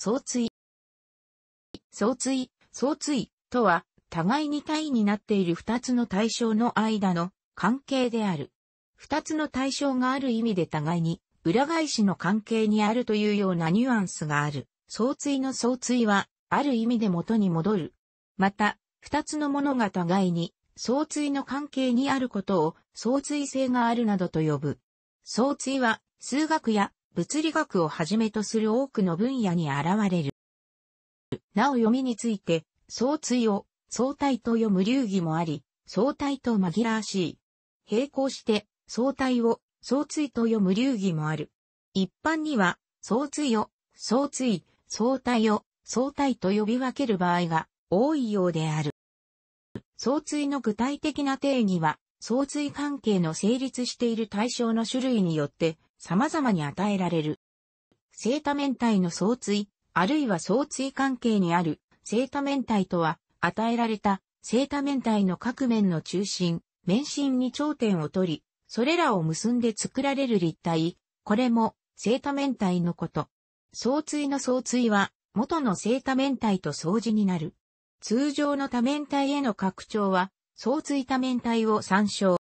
相追。相追、相追とは、互いに対になっている二つの対象の間の関係である。二つの対象がある意味で互いに裏返しの関係にあるというようなニュアンスがある。相追の相追は、ある意味で元に戻る。また、二つのものが互いに相追の関係にあることを相追性があるなどと呼ぶ。相追は、数学や物理学をはじめとする多くの分野に現れる。なお読みについて、相対を相対と読む流儀もあり、相対と紛らわしい。並行して、相対を相対と読む流儀もある。一般には、相対を相対、相対を相対と呼び分ける場合が多いようである。相対の具体的な定義は、相対関係の成立している対象の種類によって様々に与えられる。正多面体の相対、あるいは相対関係にある正多面体とは、与えられた正多面体の各面の中心、面心に頂点を取り、それらを結んで作られる立体、これも正多面体のこと。相対の相対は、元の正多面体と相似になる。通常の多面体への拡張は、相対多面体を参照。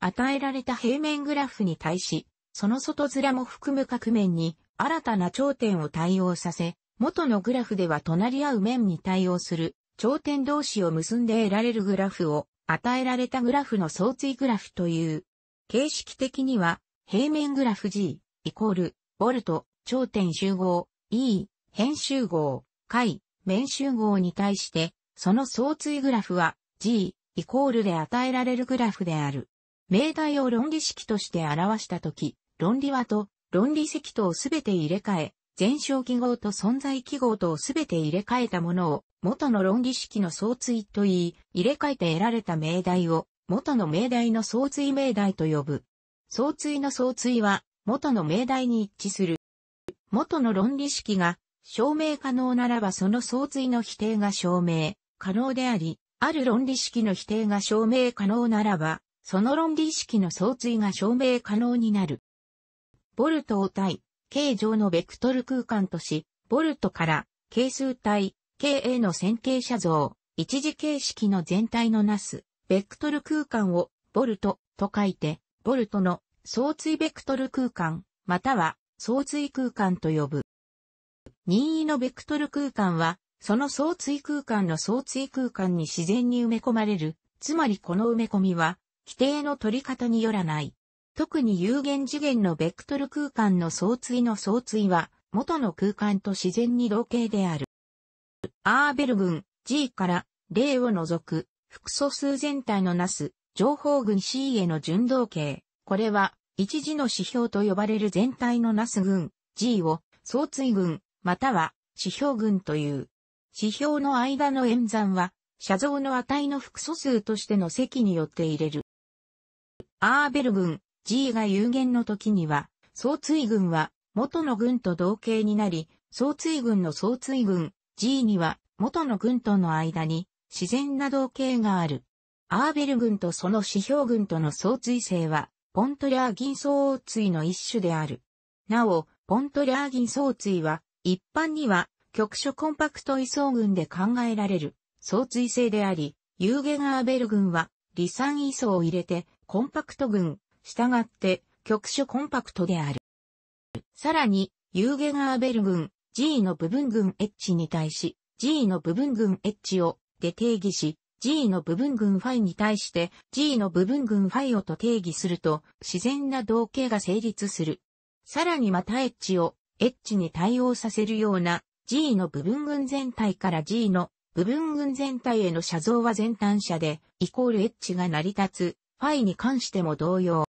与えられた平面グラフに対し、その外面も含む各面に新たな頂点を対応させ、元のグラフでは隣り合う面に対応する頂点同士を結んで得られるグラフを与えられたグラフの相対グラフという。形式的には平面グラフ G イコールボルト頂点集合 E 変集合解面集合に対してその相対グラフは G イコールで与えられるグラフである。命題を論理式として表したとき、論理和と論理積とをすべて入れ替え、全小記号と存在記号とをすべて入れ替えたものを元の論理式の相対と言い、入れ替えて得られた命題を元の命題の相対命題と呼ぶ。相対の相対は元の命題に一致する。元の論理式が証明可能ならばその相対の否定が証明可能であり、ある論理式の否定が証明可能ならば、その論理式の相対が証明可能になる。ボルトを対、形状のベクトル空間とし、ボルトから、係数対、経 A の線形写像、一次形式の全体のなす、ベクトル空間を、ボルト、と書いて、ボルトの、相対ベクトル空間、または、相対空間と呼ぶ。任意のベクトル空間は、その相対空間の相対空間に自然に埋め込まれる、つまりこの埋め込みは、規定の取り方によらない。特に有限次元のベクトル空間の相対の相対は、元の空間と自然に同型である。アーベル群 G から例を除く、複素数全体のなす、情報群 C への順同形。これは、一時の指標と呼ばれる全体のなす群 G を相対群、または指標群という。指標の間の演算は、写像の値の複素数としての積によって入れる。アーベル群 G が有限の時には、総追軍は元の軍と同型になり、総追軍の総追軍 G には元の軍との間に自然な同型がある。アーベル軍とその指標軍との総追性は、ポントリャーン総追の一種である。なお、ポントリャーン総追は、一般には局所コンパクト位相群で考えられる、総追性であり、ユーゲアーベル群は、離散位相を入れて、コンパクト群、従って、局所コンパクトである。さらに、ユーゲガーベル群 G の部分群 H に対し、G の部分群 H をで定義し、G の部分群 φ に対して G の部分群 φ をと定義すると自然な同型が成立する。さらにまた H を H に対応させるような G の部分群全体から G の部分群全体への写像は全単者でイコール H が成り立つ φ に関しても同様。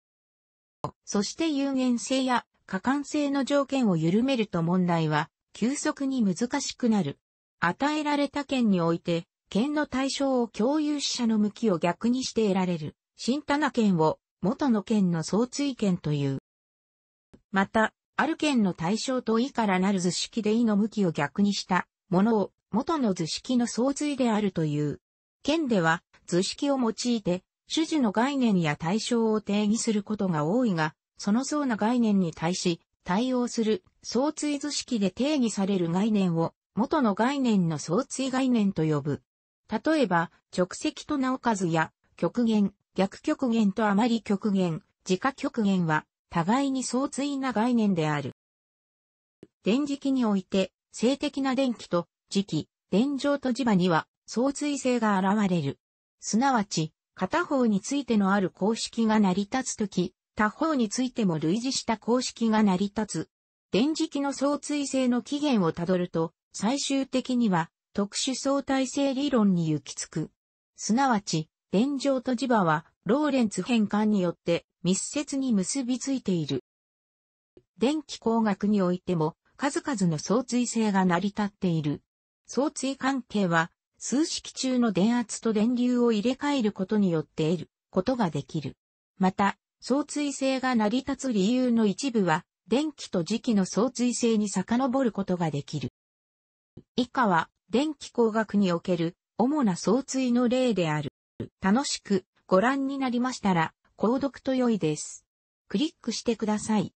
そして有限性や過関性の条件を緩めると問題は急速に難しくなる。与えられた件において、件の対象を共有者の向きを逆にして得られる、新棚件を元の件の相追件という。また、ある件の対象と意からなる図式で意の向きを逆にしたものを元の図式の相追であるという。件では図式を用いて主事の概念や対象を定義することが多いが、その層な概念に対し、対応する相対図式で定義される概念を元の概念の相対概念と呼ぶ。例えば、直積と名おかずや極限、逆極限と余り極限、自家極限は互いに相対な概念である。電磁気において、性的な電気と磁気、電状と磁場には相対性が現れる。すなわち、片方についてのある公式が成り立つとき、他方についても類似した公式が成り立つ。電磁気の相対性の起源をたどると、最終的には特殊相対性理論に行き着く。すなわち、電場と磁場は、ローレンツ変換によって密接に結びついている。電気工学においても、数々の相対性が成り立っている。相対関係は、数式中の電圧と電流を入れ替えることによって得ることができる。また、相対性が成り立つ理由の一部は、電気と磁気の相対性に遡ることができる。以下は、電気工学における主な相対の例である。楽しくご覧になりましたら、購読と良いです。クリックしてください。